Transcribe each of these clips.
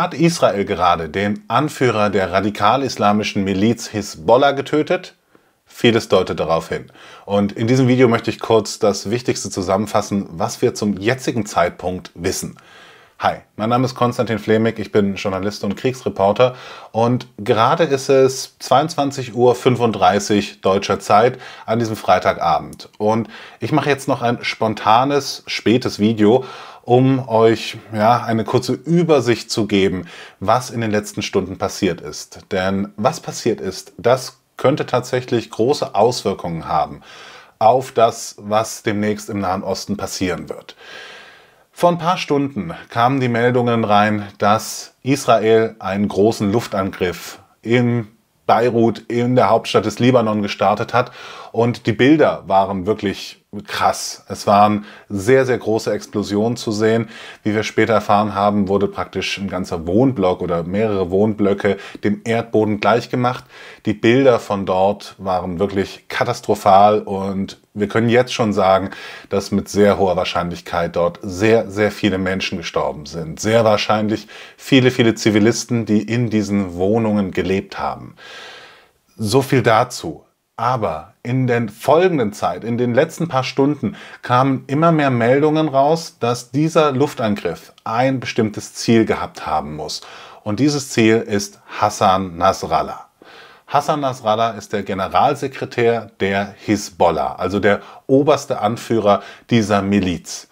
hat Israel gerade den Anführer der radikal-islamischen Miliz Hisbollah getötet? Vieles deutet darauf hin. Und in diesem Video möchte ich kurz das Wichtigste zusammenfassen, was wir zum jetzigen Zeitpunkt wissen. Hi, mein Name ist Konstantin Flemig, ich bin Journalist und Kriegsreporter und gerade ist es 22.35 Uhr deutscher Zeit an diesem Freitagabend. Und ich mache jetzt noch ein spontanes, spätes Video um euch ja, eine kurze Übersicht zu geben, was in den letzten Stunden passiert ist. Denn was passiert ist, das könnte tatsächlich große Auswirkungen haben auf das, was demnächst im Nahen Osten passieren wird. Vor ein paar Stunden kamen die Meldungen rein, dass Israel einen großen Luftangriff in Beirut, in der Hauptstadt des Libanon, gestartet hat. Und die Bilder waren wirklich krass. Es waren sehr, sehr große Explosionen zu sehen. Wie wir später erfahren haben, wurde praktisch ein ganzer Wohnblock oder mehrere Wohnblöcke dem Erdboden gleichgemacht. Die Bilder von dort waren wirklich katastrophal und wir können jetzt schon sagen, dass mit sehr hoher Wahrscheinlichkeit dort sehr, sehr viele Menschen gestorben sind. Sehr wahrscheinlich viele, viele Zivilisten, die in diesen Wohnungen gelebt haben. So viel dazu. Aber in der folgenden Zeit, in den letzten paar Stunden, kamen immer mehr Meldungen raus, dass dieser Luftangriff ein bestimmtes Ziel gehabt haben muss. Und dieses Ziel ist Hassan Nasrallah. Hassan Nasrallah ist der Generalsekretär der Hisbollah, also der oberste Anführer dieser Miliz.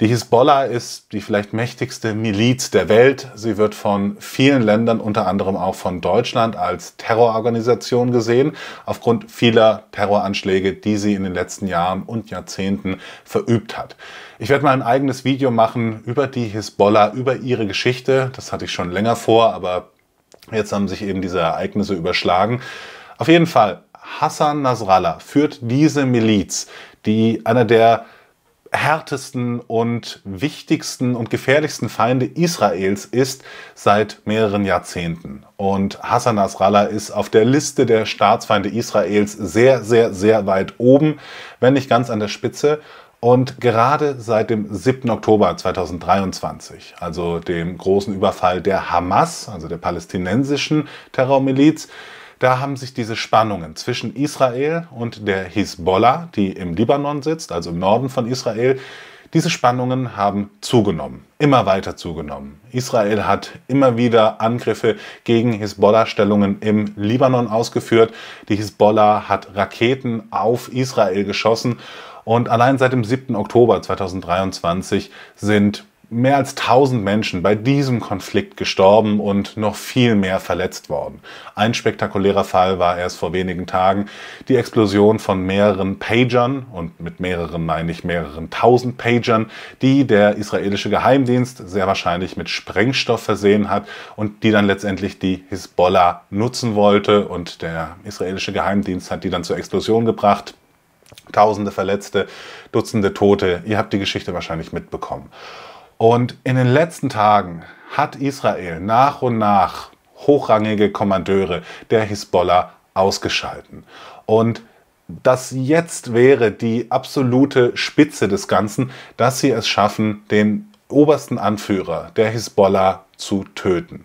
Die Hisbollah ist die vielleicht mächtigste Miliz der Welt. Sie wird von vielen Ländern, unter anderem auch von Deutschland, als Terrororganisation gesehen, aufgrund vieler Terroranschläge, die sie in den letzten Jahren und Jahrzehnten verübt hat. Ich werde mal ein eigenes Video machen über die Hisbollah, über ihre Geschichte. Das hatte ich schon länger vor, aber jetzt haben sich eben diese Ereignisse überschlagen. Auf jeden Fall, Hassan Nasrallah führt diese Miliz, die einer der härtesten und wichtigsten und gefährlichsten Feinde Israels ist seit mehreren Jahrzehnten. Und Hassan Nasrallah ist auf der Liste der Staatsfeinde Israels sehr, sehr, sehr weit oben, wenn nicht ganz an der Spitze. Und gerade seit dem 7. Oktober 2023, also dem großen Überfall der Hamas, also der palästinensischen Terrormiliz, da haben sich diese Spannungen zwischen Israel und der Hisbollah, die im Libanon sitzt, also im Norden von Israel, diese Spannungen haben zugenommen, immer weiter zugenommen. Israel hat immer wieder Angriffe gegen Hisbollah-Stellungen im Libanon ausgeführt. Die Hisbollah hat Raketen auf Israel geschossen. Und allein seit dem 7. Oktober 2023 sind mehr als 1000 Menschen bei diesem Konflikt gestorben und noch viel mehr verletzt worden. Ein spektakulärer Fall war erst vor wenigen Tagen die Explosion von mehreren Pagern, und mit mehreren meine ich mehreren tausend Pagern, die der israelische Geheimdienst sehr wahrscheinlich mit Sprengstoff versehen hat und die dann letztendlich die Hisbollah nutzen wollte. Und der israelische Geheimdienst hat die dann zur Explosion gebracht. Tausende Verletzte, Dutzende Tote. Ihr habt die Geschichte wahrscheinlich mitbekommen. Und in den letzten Tagen hat Israel nach und nach hochrangige Kommandeure der Hisbollah ausgeschalten. Und das jetzt wäre die absolute Spitze des Ganzen, dass sie es schaffen, den obersten Anführer der Hisbollah zu töten.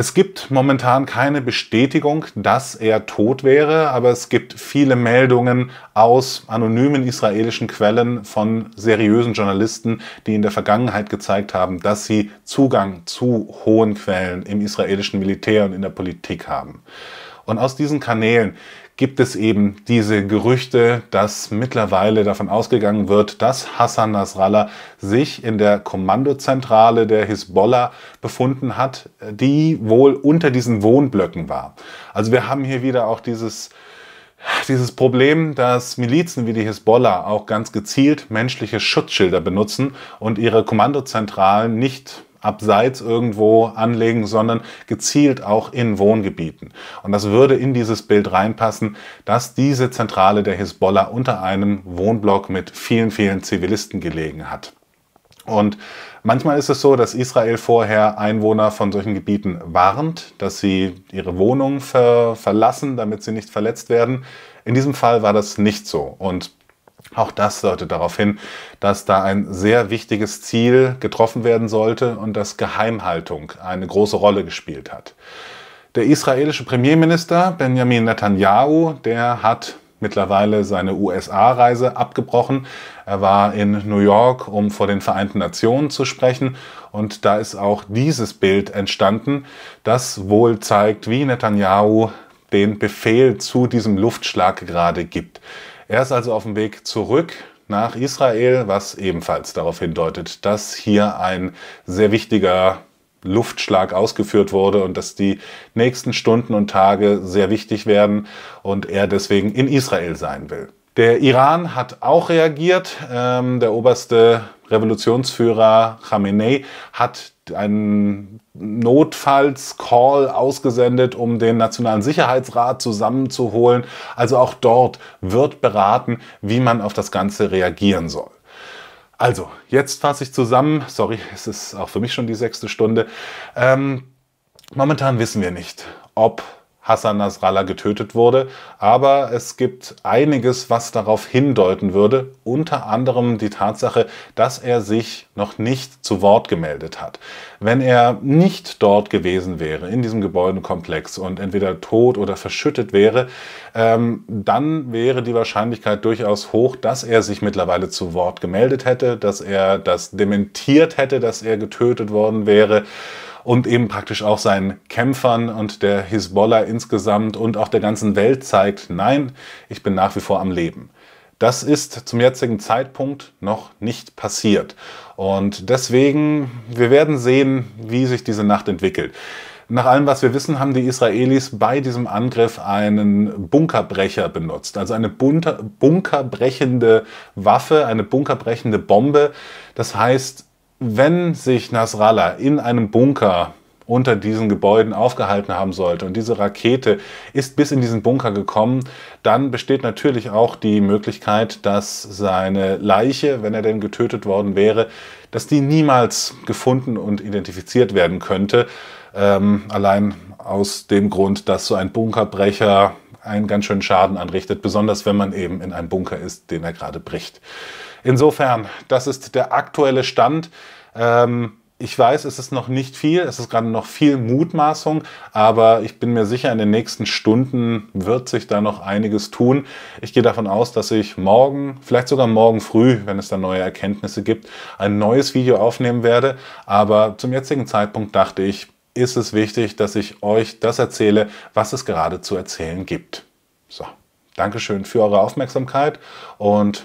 Es gibt momentan keine Bestätigung, dass er tot wäre, aber es gibt viele Meldungen aus anonymen israelischen Quellen von seriösen Journalisten, die in der Vergangenheit gezeigt haben, dass sie Zugang zu hohen Quellen im israelischen Militär und in der Politik haben. Und aus diesen Kanälen gibt es eben diese Gerüchte, dass mittlerweile davon ausgegangen wird, dass Hassan Nasrallah sich in der Kommandozentrale der Hisbollah befunden hat, die wohl unter diesen Wohnblöcken war. Also wir haben hier wieder auch dieses dieses Problem, dass Milizen wie die Hisbollah auch ganz gezielt menschliche Schutzschilder benutzen und ihre Kommandozentralen nicht abseits irgendwo anlegen, sondern gezielt auch in Wohngebieten. Und das würde in dieses Bild reinpassen, dass diese Zentrale der Hisbollah unter einem Wohnblock mit vielen, vielen Zivilisten gelegen hat. Und manchmal ist es so, dass Israel vorher Einwohner von solchen Gebieten warnt, dass sie ihre Wohnung ver verlassen, damit sie nicht verletzt werden. In diesem Fall war das nicht so. Und auch das deutet darauf hin, dass da ein sehr wichtiges Ziel getroffen werden sollte und dass Geheimhaltung eine große Rolle gespielt hat. Der israelische Premierminister Benjamin Netanyahu, der hat mittlerweile seine USA-Reise abgebrochen. Er war in New York, um vor den Vereinten Nationen zu sprechen. Und da ist auch dieses Bild entstanden, das wohl zeigt, wie Netanyahu den Befehl zu diesem Luftschlag gerade gibt. Er ist also auf dem Weg zurück nach Israel, was ebenfalls darauf hindeutet, dass hier ein sehr wichtiger Luftschlag ausgeführt wurde und dass die nächsten Stunden und Tage sehr wichtig werden und er deswegen in Israel sein will. Der Iran hat auch reagiert. Ähm, der oberste Revolutionsführer Khamenei hat einen Notfallscall ausgesendet, um den Nationalen Sicherheitsrat zusammenzuholen. Also auch dort wird beraten, wie man auf das Ganze reagieren soll. Also, jetzt fasse ich zusammen. Sorry, es ist auch für mich schon die sechste Stunde. Ähm, momentan wissen wir nicht, ob Hassan Nasrallah getötet wurde. Aber es gibt einiges, was darauf hindeuten würde, unter anderem die Tatsache, dass er sich noch nicht zu Wort gemeldet hat. Wenn er nicht dort gewesen wäre, in diesem Gebäudekomplex und entweder tot oder verschüttet wäre, ähm, dann wäre die Wahrscheinlichkeit durchaus hoch, dass er sich mittlerweile zu Wort gemeldet hätte, dass er das dementiert hätte, dass er getötet worden wäre und eben praktisch auch seinen Kämpfern und der Hisbollah insgesamt und auch der ganzen Welt zeigt, nein, ich bin nach wie vor am Leben. Das ist zum jetzigen Zeitpunkt noch nicht passiert. Und deswegen, wir werden sehen, wie sich diese Nacht entwickelt. Nach allem, was wir wissen, haben die Israelis bei diesem Angriff einen Bunkerbrecher benutzt. Also eine bunter, bunkerbrechende Waffe, eine bunkerbrechende Bombe. Das heißt, wenn sich Nasrallah in einem Bunker unter diesen Gebäuden aufgehalten haben sollte und diese Rakete ist bis in diesen Bunker gekommen, dann besteht natürlich auch die Möglichkeit, dass seine Leiche, wenn er denn getötet worden wäre, dass die niemals gefunden und identifiziert werden könnte. Ähm, allein aus dem Grund, dass so ein Bunkerbrecher einen ganz schönen Schaden anrichtet, besonders wenn man eben in einem Bunker ist, den er gerade bricht. Insofern, das ist der aktuelle Stand. Ähm, ich weiß, es ist noch nicht viel, es ist gerade noch viel Mutmaßung, aber ich bin mir sicher, in den nächsten Stunden wird sich da noch einiges tun. Ich gehe davon aus, dass ich morgen, vielleicht sogar morgen früh, wenn es da neue Erkenntnisse gibt, ein neues Video aufnehmen werde. Aber zum jetzigen Zeitpunkt dachte ich, ist es wichtig, dass ich euch das erzähle, was es gerade zu erzählen gibt. So, Dankeschön für eure Aufmerksamkeit und